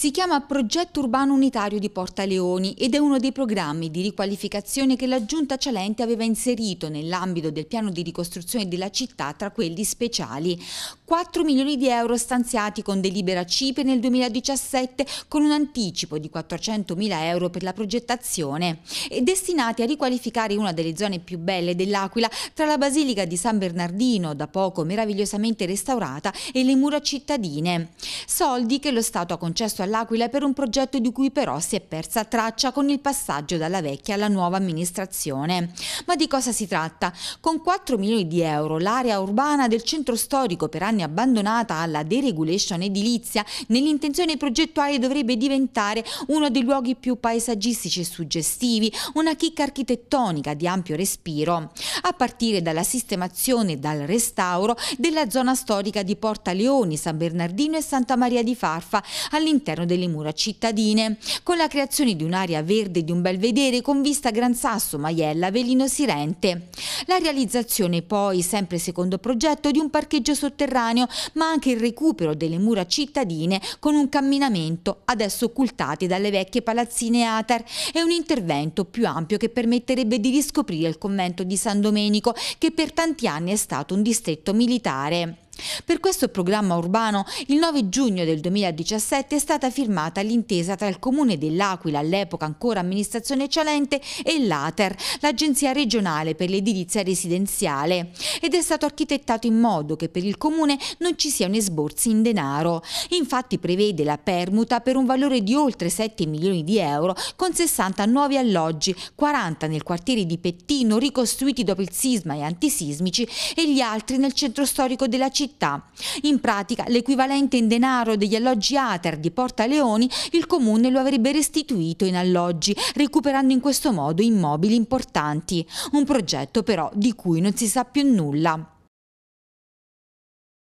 Si chiama Progetto Urbano Unitario di Porta Leoni ed è uno dei programmi di riqualificazione che la Giunta Cialente aveva inserito nell'ambito del piano di ricostruzione della città tra quelli speciali. 4 milioni di euro stanziati con delibera CIPE nel 2017 con un anticipo di 400 mila euro per la progettazione e destinati a riqualificare una delle zone più belle dell'Aquila tra la Basilica di San Bernardino, da poco meravigliosamente restaurata, e le mura cittadine. Soldi che lo Stato ha concesso alla all'Aquila per un progetto di cui però si è persa traccia con il passaggio dalla vecchia alla nuova amministrazione. Ma di cosa si tratta? Con 4 milioni di euro l'area urbana del centro storico per anni abbandonata alla deregulation edilizia nell'intenzione progettuale dovrebbe diventare uno dei luoghi più paesaggistici e suggestivi, una chicca architettonica di ampio respiro, a partire dalla sistemazione e dal restauro della zona storica di Porta Leoni, San Bernardino e Santa Maria di Farfa all'interno all'interno delle mura cittadine. Con la creazione di un'area verde di un bel vedere con vista Gran Sasso, Maiella, Velino Sirente. La realizzazione poi, sempre secondo progetto, di un parcheggio sotterraneo ma anche il recupero delle mura cittadine con un camminamento adesso occultati dalle vecchie palazzine Atar e un intervento più ampio che permetterebbe di riscoprire il convento di San Domenico che per tanti anni è stato un distretto militare. Per questo programma urbano, il 9 giugno del 2017 è stata firmata l'intesa tra il Comune dell'Aquila, all'epoca ancora amministrazione Cialente, e l'Ater, l'Agenzia regionale per l'edilizia residenziale, ed è stato architettato in modo che per il Comune non ci siano esborsi in denaro. Infatti prevede la permuta per un valore di oltre 7 milioni di euro con 60 nuovi alloggi, 40 nel quartiere di Pettino ricostruiti dopo il sisma e antisismici e gli altri nel centro storico della città città. In pratica l'equivalente in denaro degli alloggi Ater di Porta Leoni il comune lo avrebbe restituito in alloggi, recuperando in questo modo immobili importanti. Un progetto però di cui non si sa più nulla.